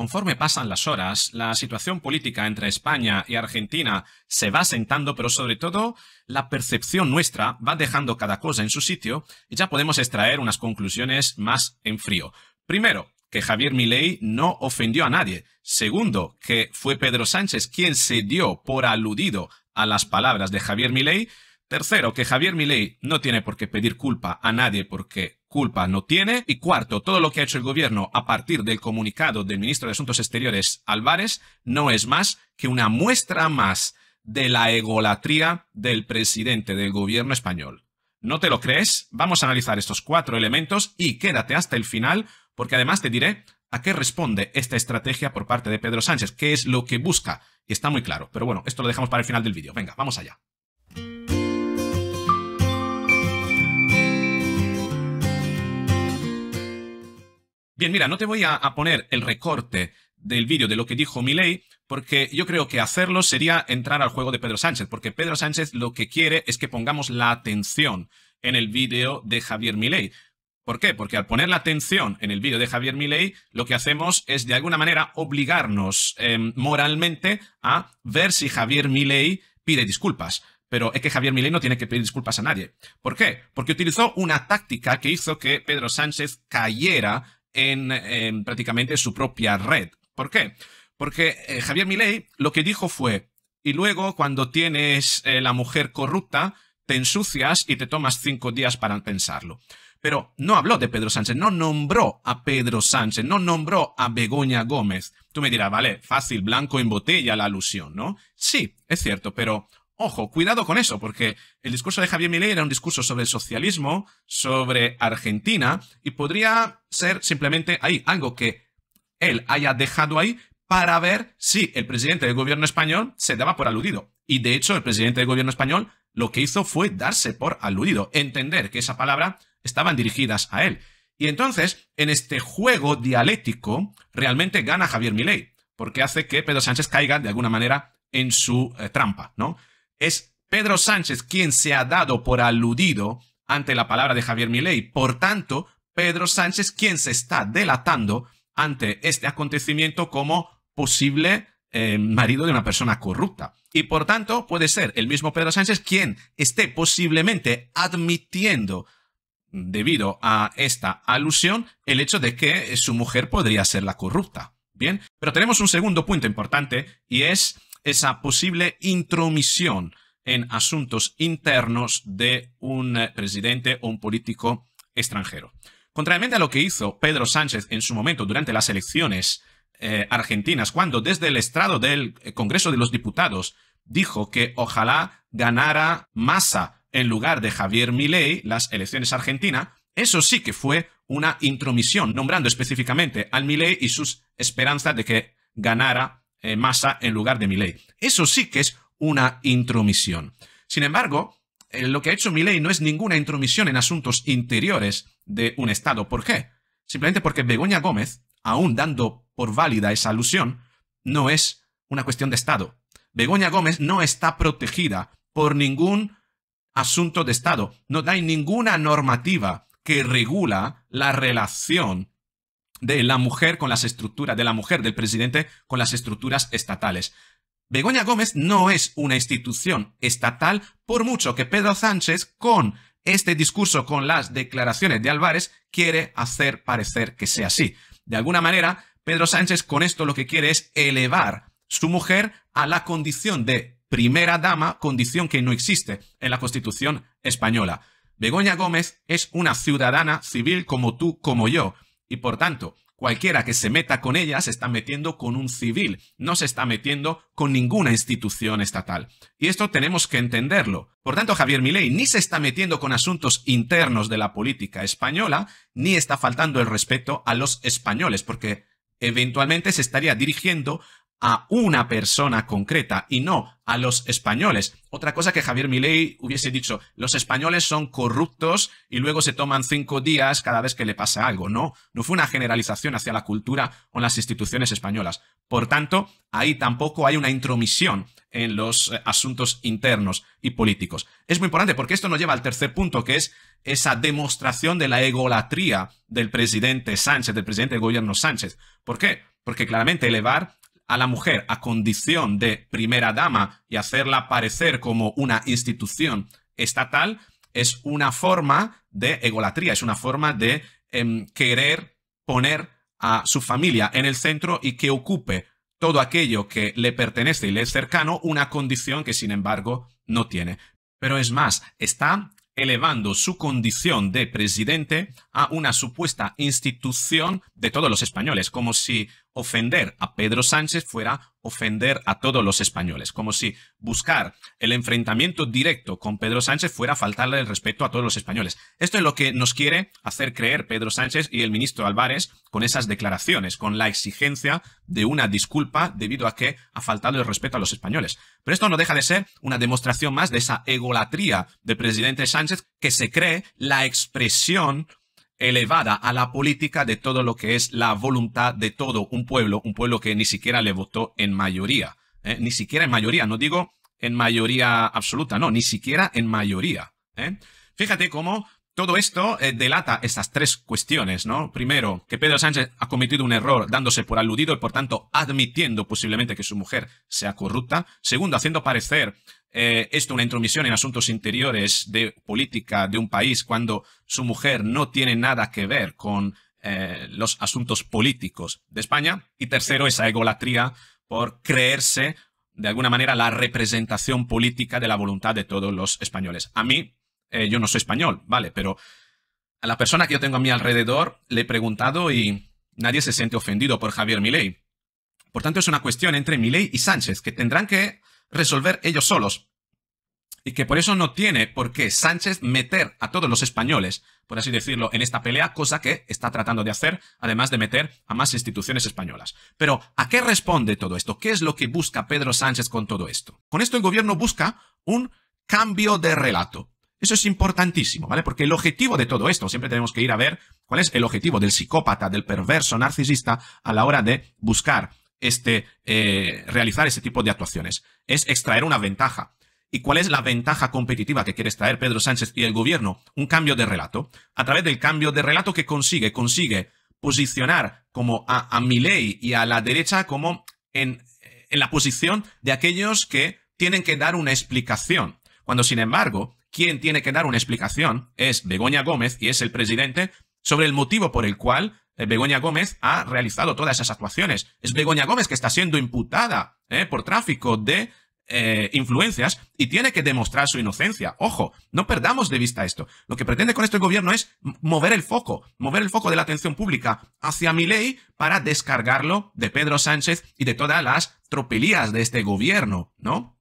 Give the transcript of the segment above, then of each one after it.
Conforme pasan las horas, la situación política entre España y Argentina se va sentando, pero sobre todo la percepción nuestra va dejando cada cosa en su sitio y ya podemos extraer unas conclusiones más en frío. Primero, que Javier Milei no ofendió a nadie. Segundo, que fue Pedro Sánchez quien se dio por aludido a las palabras de Javier Milei. Tercero, que Javier Milei no tiene por qué pedir culpa a nadie porque culpa no tiene. Y cuarto, todo lo que ha hecho el gobierno a partir del comunicado del ministro de Asuntos Exteriores Álvarez no es más que una muestra más de la egolatría del presidente del gobierno español. ¿No te lo crees? Vamos a analizar estos cuatro elementos y quédate hasta el final porque además te diré a qué responde esta estrategia por parte de Pedro Sánchez, qué es lo que busca. Y está muy claro, pero bueno, esto lo dejamos para el final del vídeo. Venga, vamos allá. Bien, mira, no te voy a, poner el recorte del vídeo de lo que dijo Milei, porque yo creo que hacerlo sería entrar al juego de Pedro Sánchez, porque Pedro Sánchez lo que quiere es que pongamos la atención en el vídeo de Javier Milei. ¿Por qué? Porque al poner la atención en el vídeo de Javier Milei, lo que hacemos es de alguna manera obligarnos em, moralmente a ver si Javier Milei pide disculpas. Pero es que Javier Milei no tiene que pedir disculpas a nadie. ¿Por qué? Porque utilizó una táctica que hizo que Pedro Sánchez cayera en, prácticamente su propia red. ¿Por qué? Porque eh, Javier Milei lo que dijo fue, y luego cuando tienes eh, la mujer corrupta, te ensucias y te tomas cinco días para pensarlo. Pero no habló de Pedro Sánchez, no nombró a Pedro Sánchez, no nombró a Begoña Gómez. Tú me dirás, vale, fácil, blanco en botella la alusión, ¿no? Sí, es cierto, pero Ojo, cuidado con eso, porque el discurso de Javier Milei era un discurso sobre el socialismo, sobre Argentina, y podría ser simplemente ahí algo que él haya dejado ahí para ver si el presidente del gobierno español se daba por aludido. Y de hecho, el presidente del gobierno español lo que hizo fue darse por aludido, entender que esa palabra estaban dirigidas a él. Y entonces, en este juego dialéctico, realmente gana Javier Milei, porque hace que Pedro Sánchez caiga de alguna manera en su eh, trampa, ¿no? Es Pedro Sánchez quien se ha dado por aludido ante la palabra de Javier Milei. Por tanto, Pedro Sánchez quien se está delatando ante este acontecimiento como posible eh, marido de una persona corrupta. Y por tanto, puede ser el mismo Pedro Sánchez quien esté posiblemente admitiendo, debido a esta alusión, el hecho de que eh, su mujer podría ser la corrupta. Bien, pero tenemos un segundo punto importante y es esa posible intromisión en asuntos internos de un eh, presidente o un político extranjero. Contrariamente a lo que hizo Pedro Sánchez en su momento durante las elecciones eh, argentinas, cuando desde el estrado del eh, Congreso de los Diputados dijo que ojalá ganara Massa en lugar de Javier Milei las elecciones argentinas, eso sí que fue una intromisión, nombrando específicamente al Milei y sus esperanzas de que ganara eh, masa en lugar de ley. Eso sí que es una intromisión. Sin embargo, eh, lo que ha hecho ley no es ninguna intromisión en asuntos interiores de un Estado. ¿Por qué? Simplemente porque Begoña Gómez, aún dando por válida esa alusión, no es una cuestión de Estado. Begoña Gómez no está protegida por ningún asunto de Estado. No hay ninguna normativa que regula la relación de la mujer con las estructuras, de la mujer, del presidente con las estructuras estatales. Begoña Gómez no es una institución estatal, por mucho que Pedro Sánchez, con este discurso, con las declaraciones de Álvarez, quiere hacer parecer que sea así. De alguna manera, Pedro Sánchez con esto lo que quiere es elevar su mujer a la condición de primera dama, condición que no existe en la Constitución española. Begoña Gómez es una ciudadana civil como tú, como yo y por tanto, cualquiera que se meta con ella se está metiendo con un civil, no se está metiendo con ninguna institución estatal. Y esto tenemos que entenderlo. Por tanto, Javier Milei ni se está metiendo con asuntos internos de la política española, ni está faltando el respeto a los españoles, porque eventualmente se estaría dirigiendo a una persona concreta y no a los españoles. Otra cosa que Javier Milei hubiese dicho, los españoles son corruptos y luego se toman cinco días cada vez que le pasa algo. No, no fue una generalización hacia la cultura o las instituciones españolas. Por tanto, ahí tampoco hay una intromisión en los eh, asuntos internos y políticos. Es muy importante porque esto nos lleva al tercer punto, que es esa demostración de la egolatría del presidente Sánchez, del presidente del gobierno Sánchez. ¿Por qué? Porque claramente elevar a la mujer a condición de primera dama y hacerla parecer como una institución estatal es una forma de egolatría, es una forma de em, querer poner a su familia en el centro y que ocupe todo aquello que le pertenece y le es cercano, una condición que sin embargo no tiene. Pero es más, está elevando su condición de presidente a una supuesta institución de todos los españoles, como si ofender a Pedro Sánchez fuera ofender a todos los españoles, como si buscar el enfrentamiento directo con Pedro Sánchez fuera faltarle el respeto a todos los españoles. Esto es lo que nos quiere hacer creer Pedro Sánchez y el ministro Álvarez con esas declaraciones, con la exigencia de una disculpa debido a que ha faltado el respeto a los españoles. Pero esto no deja de ser una demostración más de esa egolatría del presidente Sánchez que se cree la expresión elevada a la política de todo lo que es la voluntad de todo un pueblo, un pueblo que ni siquiera le votó en mayoría, ¿eh? ni siquiera en mayoría, no digo en mayoría absoluta, no, ni siquiera en mayoría. ¿eh? Fíjate cómo todo esto eh, delata estas tres cuestiones, ¿no? Primero, que Pedro Sánchez ha cometido un error dándose por aludido y por tanto admitiendo posiblemente que su mujer sea corrupta. Segundo, haciendo parecer eh, esto una intromisión en asuntos interiores de política de un país cuando su mujer no tiene nada que ver con eh, los asuntos políticos de España. Y tercero, esa egolatría por creerse de alguna manera la representación política de la voluntad de todos los españoles. A mí eh, yo no soy español, ¿vale? Pero a la persona que yo tengo a mi alrededor le he preguntado y nadie se siente ofendido por Javier Milei. Por tanto, es una cuestión entre Milei y Sánchez que tendrán que resolver ellos solos. Y que por eso no tiene por qué Sánchez meter a todos los españoles, por así decirlo, en esta pelea, cosa que está tratando de hacer, además de meter a más instituciones españolas. Pero, ¿a qué responde todo esto? ¿Qué es lo que busca Pedro Sánchez con todo esto? Con esto el gobierno busca un cambio de relato. Eso es importantísimo, ¿vale? Porque el objetivo de todo esto, siempre tenemos que ir a ver cuál es el objetivo del psicópata, del perverso narcisista a la hora de buscar este, eh, realizar ese tipo de actuaciones. Es extraer una ventaja. ¿Y cuál es la ventaja competitiva que quiere extraer Pedro Sánchez y el gobierno? Un cambio de relato. A través del cambio de relato que consigue, consigue posicionar como a, a Milei y a la derecha como en, en la posición de aquellos que tienen que dar una explicación. Cuando, sin embargo, quien tiene que dar una explicación es Begoña Gómez y es el presidente sobre el motivo por el cual eh, Begoña Gómez ha realizado todas esas actuaciones. Es Begoña Gómez que está siendo imputada eh, por tráfico de eh, influencias y tiene que demostrar su inocencia. Ojo, no perdamos de vista esto. Lo que pretende con esto el gobierno es mover el foco, mover el foco de la atención pública hacia mi ley para descargarlo de Pedro Sánchez y de todas las tropelías de este gobierno, ¿no?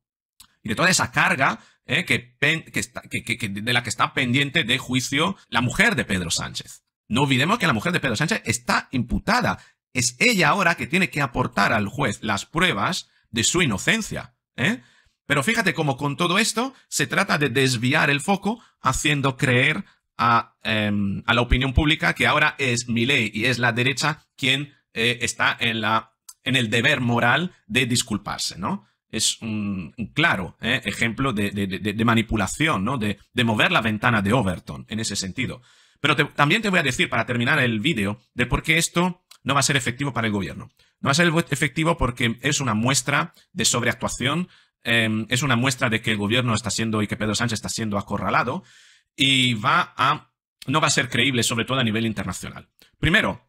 Y de toda esa carga ¿eh? que, de la que está pendiente de juicio la mujer de Pedro Sánchez. No olvidemos que la mujer de Pedro Sánchez está imputada. Es ella ahora que tiene que aportar al juez las pruebas de su inocencia. ¿eh? Pero fíjate cómo con todo esto se trata de desviar el foco haciendo creer a, em, la opinión pública que ahora es mi ley y es la derecha quien eh, está en, la, en el deber moral de disculparse, ¿no? es un, claro ¿eh? ejemplo de, manipulación, ¿no? de, mover la ventana de Overton en ese sentido. Pero también te voy a decir, para terminar el vídeo, de por qué esto no va a ser efectivo para el gobierno. No va a ser efectivo porque es una muestra de sobreactuación, em, es una muestra de que el gobierno está siendo y que Pedro Sánchez está siendo acorralado y va a, no va a ser creíble, sobre todo a nivel internacional. Primero,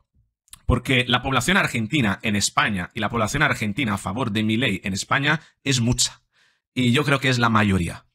porque la población argentina en España y la población argentina a favor de mi en España es mucha. Y yo creo que es la mayoría.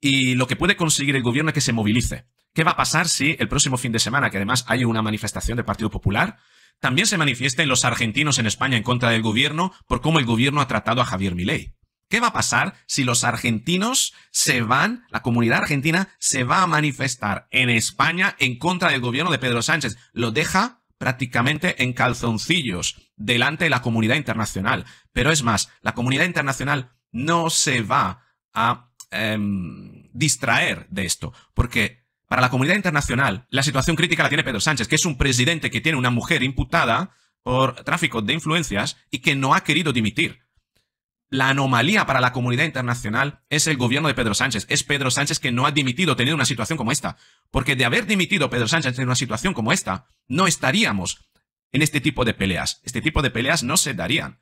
Y lo que puede conseguir el gobierno es que se movilice. ¿Qué va a pasar si el próximo fin de semana, que además hay una manifestación del Partido Popular, también se manifiesten los argentinos en España en contra del gobierno por cómo el gobierno ha tratado a Javier Milei? ¿Qué va a pasar si los argentinos se van, la comunidad argentina se va a manifestar en España en contra del gobierno de Pedro Sánchez? ¿Lo deja prácticamente en calzoncillos delante de la comunidad internacional. Pero es más, la comunidad internacional no se va a em, distraer de esto, porque para la comunidad internacional la situación crítica la tiene Pedro Sánchez, que es un presidente que tiene una mujer imputada por tráfico de influencias y que no ha querido dimitir la anomalía para la comunidad internacional es el gobierno de Pedro Sánchez. Es Pedro Sánchez que no ha dimitido teniendo una situación como esta. Porque de haber dimitido Pedro Sánchez en una situación como esta, no estaríamos en este tipo de peleas. Este tipo de peleas no se darían.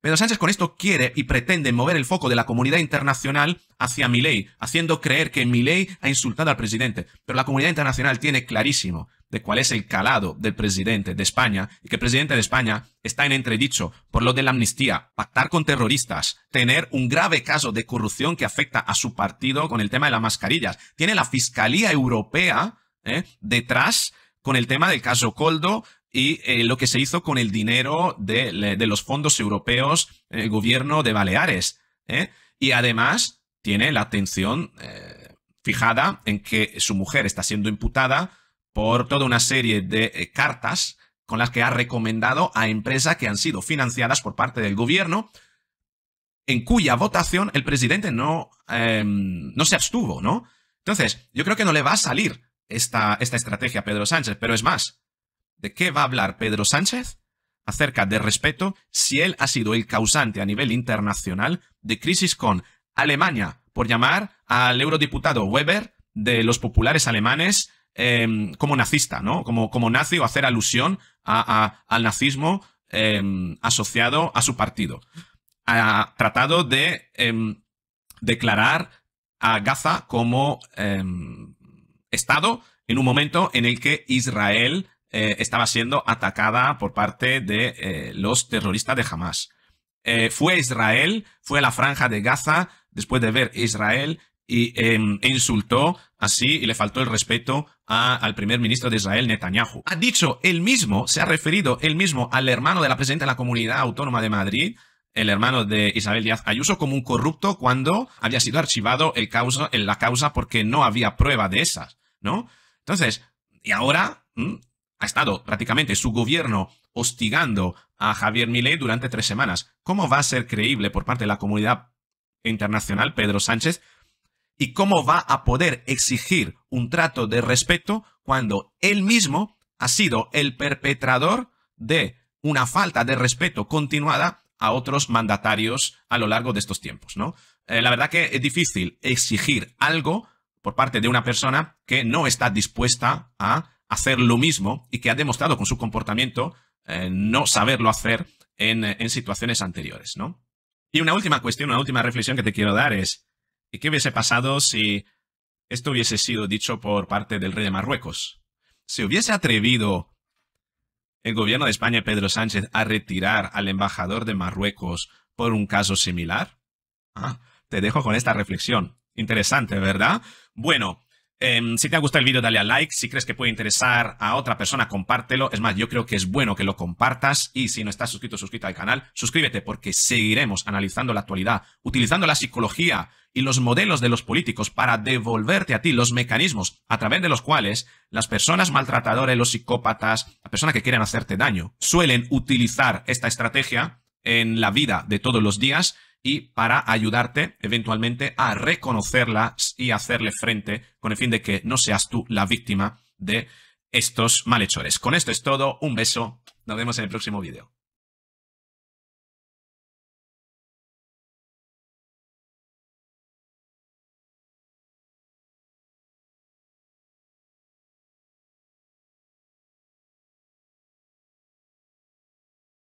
Pedro Sánchez con esto quiere y pretende mover el foco de la comunidad internacional hacia Milei, haciendo creer que Milei ha insultado al presidente. Pero la comunidad internacional tiene clarísimo de cuál es el calado del presidente de España y que el presidente de España está en entredicho por lo de la amnistía, pactar con terroristas, tener un grave caso de corrupción que afecta a su partido con el tema de las mascarillas. Tiene la Fiscalía Europea ¿eh? detrás con el tema del caso Coldo, y eh, lo que se hizo con el dinero de, los fondos europeos, el eh, gobierno de Baleares. ¿eh? Y además tiene la atención fijada en que su mujer está siendo imputada por toda una serie de cartas con las que ha recomendado a empresas que han sido financiadas por parte del gobierno, en cuya votación el presidente no, em, no se abstuvo, ¿no? Entonces, yo creo que no le va a salir esta, esta estrategia a Pedro Sánchez, pero es más, ¿De qué va a hablar Pedro Sánchez? Acerca de respeto si él ha sido el causante a nivel internacional de crisis con Alemania, por llamar al eurodiputado Weber de los populares alemanes em, como nazista, ¿no? Como, como nazi o hacer alusión al nazismo em, asociado a su partido. Ha tratado de em, declarar a Gaza como Estado en un momento en el que Israel eh, estaba siendo atacada por parte de eh, los terroristas de Hamas. Eh, fue Israel, fue a la franja de Gaza, después de ver Israel, y em, e insultó así y le faltó el respeto al primer ministro de Israel, Netanyahu. Ha dicho él mismo, se ha referido él mismo al hermano de la presidenta de la Comunidad Autónoma de Madrid, el hermano de Isabel Díaz Ayuso como un corrupto cuando había sido archivado el causa, la causa porque no había prueba de esas, ¿no? Entonces, y ahora ha estado prácticamente su gobierno hostigando a Javier Milei durante tres semanas. ¿Cómo va a ser creíble por parte de la comunidad internacional Pedro Sánchez? ¿Y cómo va a poder exigir un trato de respeto cuando él mismo ha sido el perpetrador de una falta de respeto continuada a otros mandatarios a lo largo de estos tiempos, ¿no? Eh, la verdad que es difícil exigir algo por parte de una persona que no está dispuesta a hacer lo mismo y que ha demostrado con su comportamiento eh, no saberlo hacer eh, en, situaciones anteriores, ¿no? Y una última cuestión, una última reflexión que te quiero dar es, ¿qué hubiese pasado si esto hubiese sido dicho por parte del rey de Marruecos? ¿Se hubiese atrevido el gobierno de España, Pedro Sánchez, a retirar al embajador de Marruecos por un caso similar? Ah, te dejo con esta reflexión. Interesante, ¿verdad? Bueno, Em, si te ha gustado el vídeo, dale a like. Si crees que puede interesar a otra persona, compártelo. Es más, yo creo que es bueno que lo compartas. Y si no estás suscrito, suscríbete al canal. Suscríbete porque seguiremos analizando la actualidad, utilizando la psicología y los modelos de los políticos para devolverte a ti los mecanismos a través de los cuales las personas maltratadoras, los psicópatas, las personas que quieren hacerte daño, suelen utilizar esta estrategia en la vida de todos los días y para ayudarte eventualmente a reconocerlas y hacerle frente con el fin de que no seas tú la víctima de estos malhechores. Con esto es todo, un beso, nos vemos en el próximo vídeo.